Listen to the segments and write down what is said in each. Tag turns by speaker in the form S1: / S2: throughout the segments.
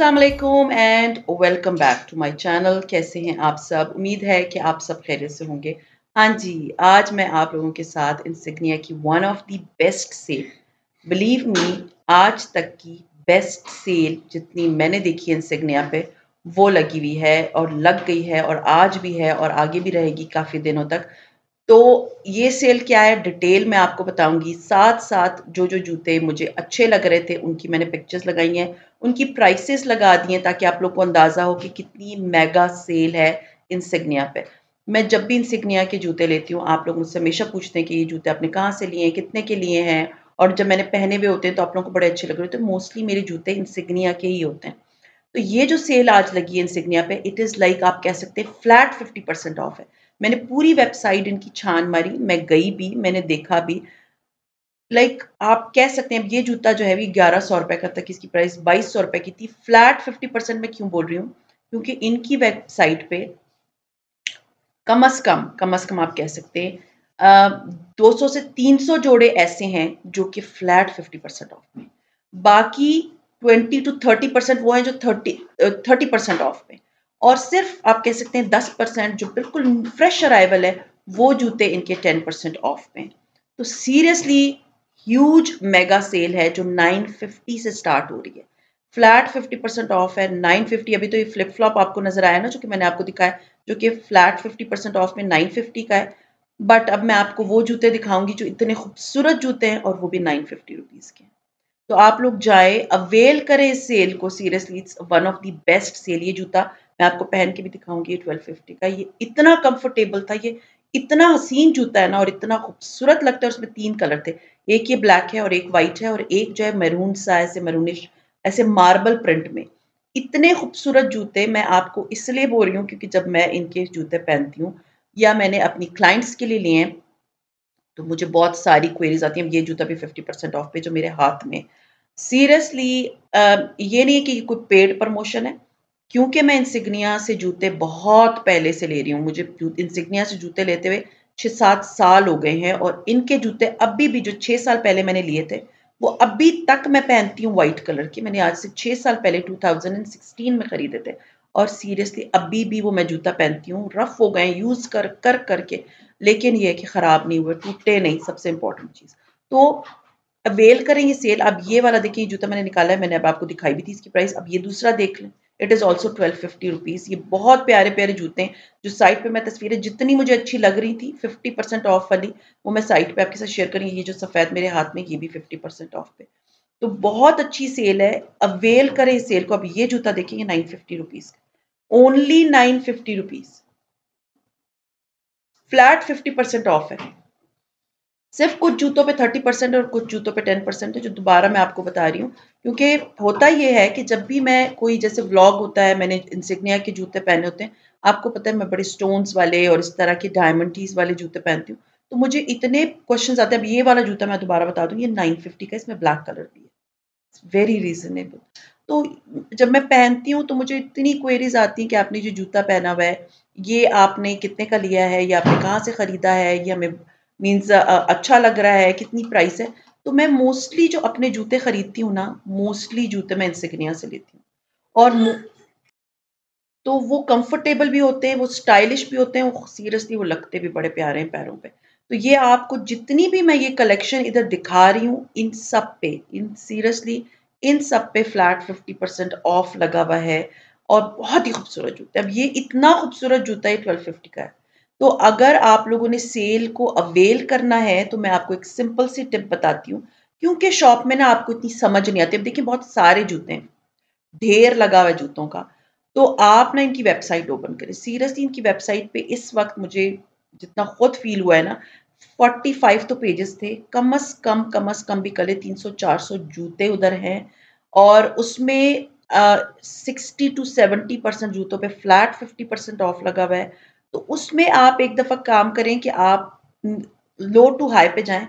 S1: अस्सलाम वालेकुम and welcome back to my channel कैसे हैं आप सब उम्मीद है कि आप सब खैरियत से होंगे हाँ जी आज मैं आप लोगों के साथ इंसिग्निया की one of the best sale believe me आज तक की बेस्ट सेल जितनी मैंने देखी इंसिग्निया पे वो लगी हुई है और लग गई है और आज भी है और आगे भी रहेगी काफ़ी दिनों तक तो ये सेल क्या है डिटेल मैं आपको बताऊंगी साथ साथ जो जो जूते मुझे अच्छे लग रहे थे उनकी मैंने पिक्चर्स लगाई हैं उनकी प्राइसेस लगा दी हैं ताकि आप लोग को अंदाज़ा हो कि कितनी मेगा सेल है इंसिग्निया पे मैं जब भी इंसिग्निया के जूते लेती हूँ आप लोग मुझसे हमेशा पूछते हैं कि ये जूते आपने कहाँ से लिए हैं कितने के लिए हैं और जब मैंने पहने हुए होते हैं तो आप लोगों को बड़े अच्छे लग रहे होते हैं मोस्टली तो मेरे जूते इंसिग्निया के ही होते हैं तो ये जो सेल आज लगी है इंसिग्निया पे इट इज़ लाइक आप कह सकते हैं फ्लैट फिफ्टी परसेंट ऑफ है मैंने पूरी वेबसाइट इनकी छान मारी मैं गई भी मैंने देखा भी लाइक like, आप कह सकते हैं अब ये जूता जो है भी ग्यारह सौ रुपये का तक इसकी प्राइस बाईस सौ रुपये की थी फ्लैट फिफ्टी परसेंट मैं क्यों बोल रही हूँ क्योंकि इनकी वेबसाइट पे कम अज़ कम कम अज़ कम आप कह सकते हैं दो सौ से तीन सौ जोड़े ऐसे हैं जो कि फ्लैट फिफ्टी परसेंट ऑफ में बाकी ट्वेंटी टू थर्टी परसेंट वो हैं जो थर्टी थर्टी परसेंट ऑफ में और सिर्फ आप कह सकते हैं दस परसेंट जो बिल्कुल फ्रेश अराइवल है वो जूते इनके टेन परसेंट ऑफ में तो सीरियसली ह्यूज मेगा सेल है जो नाइन फिफ्टी से स्टार्ट हो रही है फ्लैट फिफ्टी परसेंट ऑफ है नाइन फिफ्टी अभी तो ये फ्लिप फ्लॉप आपको नजर आया ना जो कि मैंने आपको दिखाया जो कि फ्लैट फिफ्टी परसेंट ऑफ में नाइन फिफ्टी का है बट अब मैं आपको वो जूते दिखाऊंगी जो इतने खूबसूरत जूते हैं और वो भी नाइन फिफ्टी रुपीज़ के हैं तो आप लोग जाए अवेल करें इस सेल को seriously it's one of the best sale ये जूता मैं आपको पहन के भी दिखाऊंगी ये ट्वेल्व फिफ्टी का ये इतना कंफर्टेबल था ये इतना हसीन जूता है ना और इतना खूबसूरत लगता है उसमें तीन कलर थे एक ये ब्लैक है और एक वाइट है और एक जो है मैरून सा ऐसे मैरूनिश ऐसे मार्बल प्रिंट में इतने खूबसूरत जूते मैं आपको इसलिए बोल रही हूँ क्योंकि जब मैं इनके जूते पहनती हूँ या मैंने अपनी क्लाइंट्स के लिए लिए हैं तो मुझे बहुत सारी क्वेरीज आती हैं ये जूता भी फिफ्टी परसेंट ऑफ पे जो मेरे हाथ में सीरियसली ये नहीं है कि ये कोई पेड प्रमोशन है क्योंकि मैं इंसिग्निया से जूते बहुत पहले से ले रही हूँ मुझे इंसिग्निया से जूते लेते हुए छः सात साल हो गए हैं और इनके जूते अभी भी जो छः साल पहले मैंने लिए थे वो अभी तक मैं पहनती हूँ वाइट कलर की मैंने आज से छः साल पहले 2016 में ख़रीदे थे और सीरियसली अभी भी वो मैं जूता पहनती हूँ रफ़ हो गए यूज़ कर कर करके लेकिन ये कि ख़राब नहीं हुए टूटे नहीं सबसे इंपॉर्टेंट चीज़ तो अवेल करें ये सेल अब ये वाला देखिए जूता मैंने निकाला है मैंने अब आपको दिखाई भी थी इसकी प्राइस अब ये दूसरा देख लें it is also twelve fifty rupees ये बहुत प्यारे प्यारे जूते हैं जो साइट पे मैं तस्वीरें जितनी मुझे अच्छी लग रही थी फिफ्टी परसेंट ऑफ वाली वो मैं साइट पे आपके साथ शेयर करूँगी ये जो सफ़ेद मेरे हाथ में ये भी फिफ्टी परसेंट ऑफ पे तो बहुत अच्छी सेल है अवेल करें इस सेल को अब ये जूता देखिए nine fifty rupees only nine fifty rupees flat fifty percent off है सिर्फ कुछ जूतों पे थर्टी परसेंट और कुछ जूतों पे टेन परसेंट है जो दोबारा मैं आपको बता रही हूँ क्योंकि होता ये है कि जब भी मैं कोई जैसे व्लॉग होता है मैंने इंसिग्निया के जूते पहने होते हैं आपको पता है मैं बड़े स्टोन्स वाले और इस तरह के डायमंड वाले जूते पहनती हूँ तो मुझे इतने क्वेश्चन आते हैं अब ये वाला जूता मैं दोबारा बता दूँ ये नाइन फिफ्टी का इसमें ब्लैक कलर भी है वेरी रीजनेबल तो जब मैं पहनती हूँ तो मुझे इतनी क्वेरीज आती हैं कि आपने जो जूता पहना हुआ है ये आपने कितने का लिया है ये आपने कहाँ से ख़रीदा है ये हमें मीन्स अच्छा लग रहा है कितनी प्राइस है तो मैं मोस्टली जो अपने जूते ख़रीदती हूँ ना मोस्टली जूते मैं इंसिग्निया से लेती हूँ और तो वो कंफर्टेबल भी होते हैं वो स्टाइलिश भी होते हैं सीरियसली वो लगते भी बड़े प्यारे हैं पैरों पे तो ये आपको जितनी भी मैं ये कलेक्शन इधर दिखा रही हूँ इन सब पे इन सीरियसली इन सब पे फ्लैट 50 परसेंट ऑफ लगा हुआ है और बहुत ही खूबसूरत जूता है अब ये इतना खूबसूरत जूता है ट्वेल्व फिफ्टी का है तो अगर आप लोगों ने सेल को अवेल करना है तो मैं आपको एक सिंपल सी टिप बताती हूँ क्योंकि शॉप में ना आपको इतनी समझ नहीं आती अब देखिए बहुत सारे जूते हैं ढेर लगा हुआ है जूतों का तो आप ना इनकी वेबसाइट ओपन करें सीरियसली इनकी वेबसाइट पे इस वक्त मुझे जितना खुद फील हुआ है ना फोर्टी फाइव तो पेजेस थे कम अज कम कम अज कम भी कले तीन सौ चार सौ जूते उधर हैं और उसमें सिक्सटी टू सेवेंटी परसेंट जूतों पे फ्लैट फिफ्टी परसेंट ऑफ लगा हुआ है तो उसमें आप एक दफ़ा काम करें कि आप लो टू हाई पे जाएं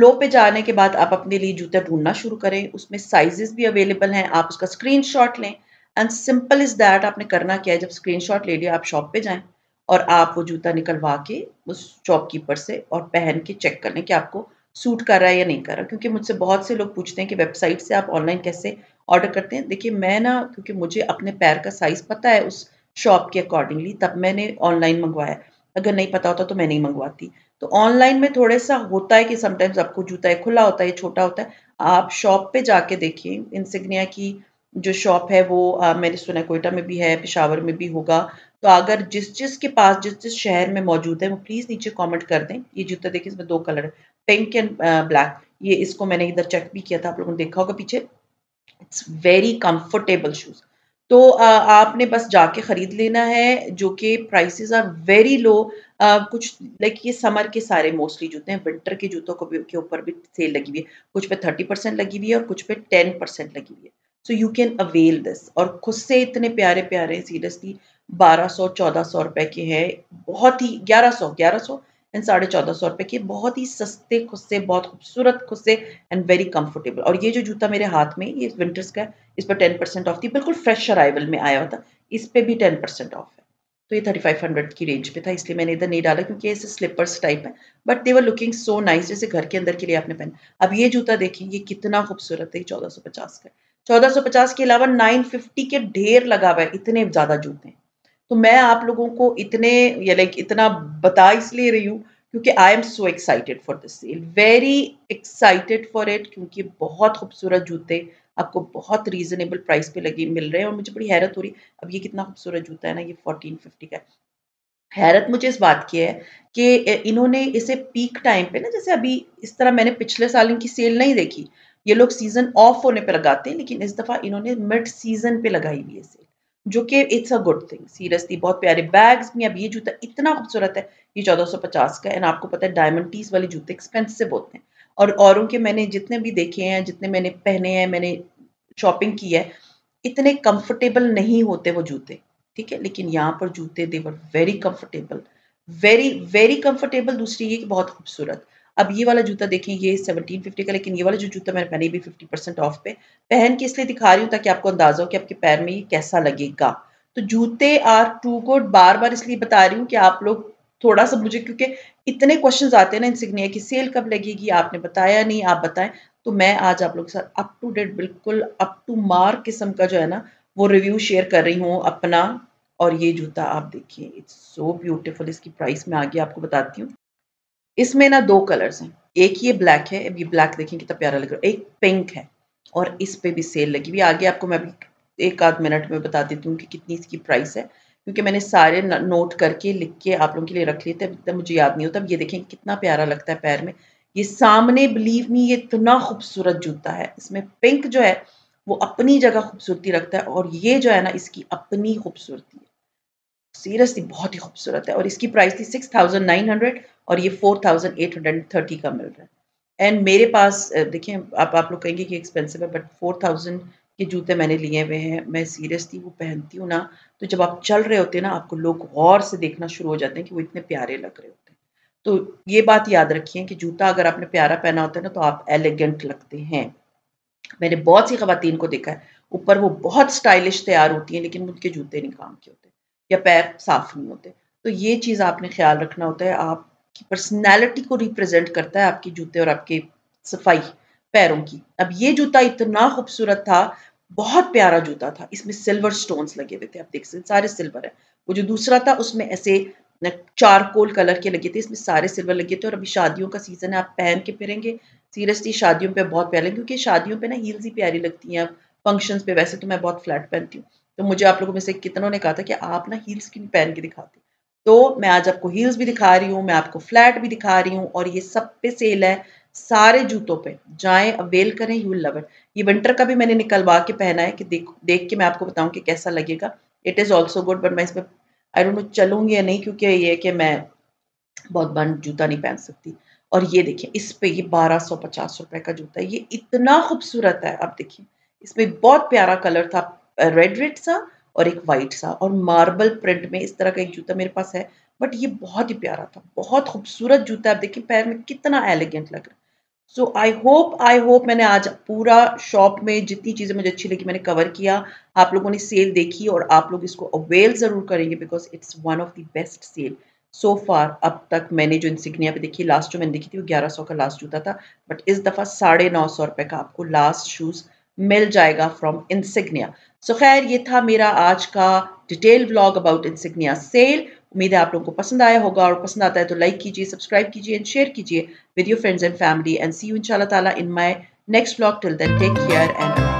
S1: लो पे जाने के बाद आप अपने लिए जूता ढूंढना शुरू करें उसमें साइजेस भी अवेलेबल हैं आप उसका स्क्रीनशॉट लें एंड सिंपल इज़ दैट आपने करना क्या है जब स्क्रीनशॉट ले लिया आप शॉप पे जाएं और आप वो जूता निकलवा के उस शॉपकीपर से और पहन के चेक कर लें कि आपको सूट कर रहा है या नहीं कर रहा क्योंकि मुझसे बहुत से लोग पूछते हैं कि वेबसाइट से आप ऑनलाइन कैसे ऑर्डर करते हैं देखिए मैं ना क्योंकि मुझे अपने पैर का साइज़ पता है उस शॉप के अकॉर्डिंगली तब मैंने ऑनलाइन मंगवाया अगर नहीं पता होता तो मैं नहीं मंगवाती तो ऑनलाइन में थोड़े सा होता है कि समटाइम्स आपको जूता है खुला होता है छोटा होता है आप शॉप पे जाके देखिए इंसिग्निया की जो शॉप है वो आ, मैंने सुना कोयटा में भी है पिशावर में भी होगा तो अगर जिस जिस के पास जिस जिस शहर में मौजूद है वो प्लीज़ नीचे कमेंट कर दें ये जूता देखिए इसमें दो कलर है पिंक एंड ब्लैक ये इसको मैंने इधर चेक भी किया था आप लोगों ने देखा होगा पीछे इट्स वेरी कम्फर्टेबल शूज़ तो आ, आपने बस जाके ख़रीद लेना है जो कि prices are very low ah, कुछ लाइक ये समर के सारे मोस्टली जूते हैं विंटर के जूतों को भी के ऊपर भी सेल लगी हुई है कुछ पे थर्टी परसेंट लगी हुई है और कुछ पे टेन परसेंट लगी हुई है so you can avail this और खुद से इतने प्यारे प्यारे सीरियसली बारह सौ चौदह सौ रुपए के है बहुत ही ग्यारह सौ ग्यारह सौ एंड साढ़े चौदह सौ रुपए के बहुत ही सस्ते खुद से बहुत खूबसूरत खुद से एंड वेरी कंफर्टेबल और ये जो जूता मेरे हाथ में ये विंटर्स का इस पर टेन परसेंट ऑफ थी बिल्कुल फ्रेश अराइवल में आया हुआ था इस पर भी टेन परसेंट ऑफ है तो ये थर्टी फाइव हंड्रेड की रेंज पे था इसलिए मैंने इधर नहीं डाला क्योंकि ऐसे स्लीपर्स टाइप है but they were looking so nice जैसे घर के अंदर के लिए आपने पहना अब ये जूता देखें ये कितना खूबसूरत है चौदह सौ पचास का 1450 के अलावा 950 के ढेर लगा हुआ है इतने ज़्यादा जूते हैं तो मैं आप लोगों को इतने या लाइक इतना बता इसलिए रही हूँ क्योंकि I am so excited for this sale very excited for it क्योंकि बहुत खूबसूरत जूते आपको बहुत रीजनेबल प्राइस पे लगे मिल रहे हैं और मुझे बड़ी हैरत हो रही अब ये कितना खूबसूरत जूता है ना ये फोर्टीन फिफ्टी का हैरत मुझे इस बात की है कि इन्होंने इसे पीक टाइम पे ना जैसे अभी इस तरह मैंने पिछले साल इनकी सेल नहीं देखी ये लोग सीजन ऑफ होने पे लगाते हैं लेकिन इस दफ़ा इन्होंने मिड सीजन पे लगाई हुई है सेल जो कि it's a good thing seriously बहुत प्यारे बैग्स में अब ये जूता इतना खूबसूरत है ये 1450 का एंड आपको पता है डायमंड टीस वाले जूते एक्सपेंसिव होते हैं और औरों के मैंने जितने भी देखे हैं जितने मैंने पहने हैं मैंने शॉपिंग की है इतने कंफर्टेबल नहीं होते वो जूते ठीक है लेकिन यहाँ पर जूते they were very comfortable very very comfortable दूसरी ये कि बहुत खूबसूरत अब ये वाला जूता देखिए ये सेवनटीन फिफ्टी का लेकिन ये वाला जो जूता मैंने पहने भी फिफ्टी परसेंट ऑफ पे पहन के इसलिए दिखा रही हूँ ताकि आपको अंदाजा हो कि आपके पैर में ये कैसा लगेगा तो जूते आर टू कोड बार बार इसलिए बता रही हूँ कि आप लोग थोड़ा सा मुझे क्योंकि इतने क्वेश्चन आते हैं ना सिग्निया की सेल कब लगेगी आपने बताया नहीं आप बताएं तो मैं आज आप लोग के साथ अप टू डेट बिल्कुल अप टू मार्क किस्म का जो है ना वो रिव्यू शेयर कर रही हूँ अपना और ये जूता आप देखिए इट्स सो ब्यूटीफुल इसकी प्राइस मैं आगे आपको बताती हूँ इसमें ना दो कलर्स हैं एक ये ब्लैक है अब ये ब्लैक देखें कितना प्यारा लग रहा है एक पिंक है और इस पे भी सेल लगी हुई आगे आपको मैं अभी एक आध मिनट में बता देती हूँ कि कितनी इसकी प्राइस है क्योंकि मैंने सारे नोट करके लिख के आप लोगों के लिए रख लिए थे तब मुझे याद नहीं होता अब ये देखें कितना प्यारा लगता है पैर में ये सामने बिलीव मी ये इतना खूबसूरत जूता है इसमें पिंक जो है वो अपनी जगह खूबसूरती रखता है और ये जो है ना इसकी अपनी खूबसूरती है सीरियसली बहुत ही खूबसूरत है और इसकी प्राइस थी सिक्स थाउजेंड नाइन हंड्रेड और ये four thousand eight hundred thirty का मिल रहा है एंड मेरे पास देखिए आप आप लोग कहेंगे कि एक्सपेंसिव है बट फोर थाउजेंड के जूते मैंने लिए हुए हैं मैं सीरियसली वो पहनती हूँ ना तो जब आप चल रहे होते हैं ना आपको लोग गौर से देखना शुरू हो जाते हैं कि वो इतने प्यारे लग रहे होते हैं तो ये बात याद रखिए कि जूता अगर आपने प्यारा पहना होता है ना तो आप एलिगेंट लगते हैं मैंने बहुत सी खातन को देखा है ऊपर वो बहुत स्टाइलिश तैयार होती हैं लेकिन उनके जूते नहीं काम के होते या पैर साफ नहीं होते तो ये चीज़ आपने ख्याल रखना होता है आपकी पर्सनैलिटी को रिप्रेजेंट करता है आपके जूते और आपके सफाई पैरों की अब ये जूता इतना खूबसूरत था बहुत प्यारा जूता था इसमें सिल्वर स्टोन्स लगे हुए थे आप देख सकते सारे सिल्वर है वो जो दूसरा था उसमें ऐसे चारकोल कलर के लगे थे इसमें सारे सिल्वर लगे थे और अभी शादियों का सीज़न है आप पहन के फिरेंगे सीरियसली शादियों पे बहुत प्यारे क्योंकि शादियों पे ना हील्स ही प्यारी लगती हैं फंक्शंस पे वैसे तो मैं बहुत फ्लैट पहनती हूँ तो मुझे आप लोगों में से कितनों ने कहा था कि आप ना हील्स क्यों पहन के दिखाते तो मैं आज आपको हील्स भी दिखा रही हूँ मैं आपको फ्लैट भी दिखा रही हूँ और ये सब पे सेल है सारे जूतों पे जाएं अवेल करें यू लव इट ये विंटर का भी मैंने निकलवा के पहना है कि देख देख के मैं आपको बताऊं कि कैसा लगेगा it is also good but मैं इसमें आई डोंट नो चलूंगी या नहीं क्योंकि ये कि मैं बहुत बंद जूता नहीं पहन सकती और ये देखिए इस पे ये बारह सौ पचास रुपए का जूता है ये इतना खूबसूरत है आप देखिए इसमें बहुत प्यारा कलर था रेड रेड सा और एक वाइट सा और मार्बल प्रिंट में इस तरह का एक जूता मेरे पास है बट ये बहुत ही प्यारा था बहुत खूबसूरत जूता आप देखिए पैर में कितना एलिगेंट लग रहा है सो आई होप आई होप मैंने आज पूरा शॉप में जितनी चीज़ें मुझे अच्छी लगी मैंने कवर किया आप लोगों ने सेल देखी और आप लोग इसको अवेल ज़रूर करेंगे because it's one of the best sale so far अब तक मैंने जो इंसिग्निया पे देखी लास्ट जो मैंने देखी थी वो ग्यारह सौ का लास्ट जूता था बट इस दफ़ा साढ़े नौ सौ रुपये का आपको लास्ट शूज़ मिल जाएगा फ्रॉम इंसिग्निया सो खैर ये था मेरा आज का detail blog about Insignia sale उम्मीद है आप लोगों को पसंद आया होगा और पसंद आता है तो लाइक कीजिए सब्सक्राइब कीजिए एंड शेयर कीजिए with your friends and family and see you in ताला in my next blog till then take care and